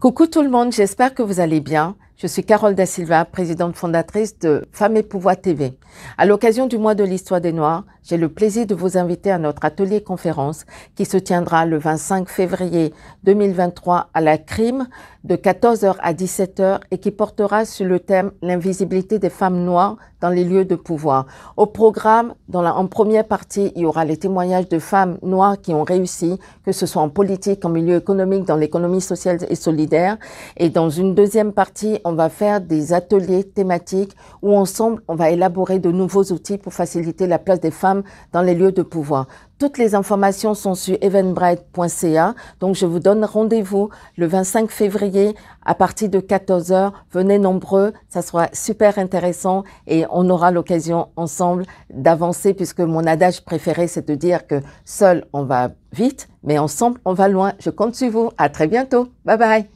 Coucou tout le monde, j'espère que vous allez bien. Je suis Carole Da Silva, présidente fondatrice de Femmes et Pouvoir TV. À l'occasion du mois de l'histoire des Noirs, j'ai le plaisir de vous inviter à notre atelier conférence qui se tiendra le 25 février 2023 à la Crime de 14h à 17h et qui portera sur le thème l'invisibilité des femmes noires dans les lieux de pouvoir. Au programme, dans la, en première partie, il y aura les témoignages de femmes noires qui ont réussi, que ce soit en politique, en milieu économique, dans l'économie sociale et solidaire. Et dans une deuxième partie, on va faire des ateliers thématiques où ensemble, on va élaborer de nouveaux outils pour faciliter la place des femmes dans les lieux de pouvoir. Toutes les informations sont sur eventbrite.ca. Donc, je vous donne rendez-vous le 25 février à partir de 14h. Venez nombreux. Ça sera super intéressant et on aura l'occasion ensemble d'avancer puisque mon adage préféré, c'est de dire que seul on va vite, mais ensemble on va loin. Je compte sur vous. À très bientôt. Bye bye.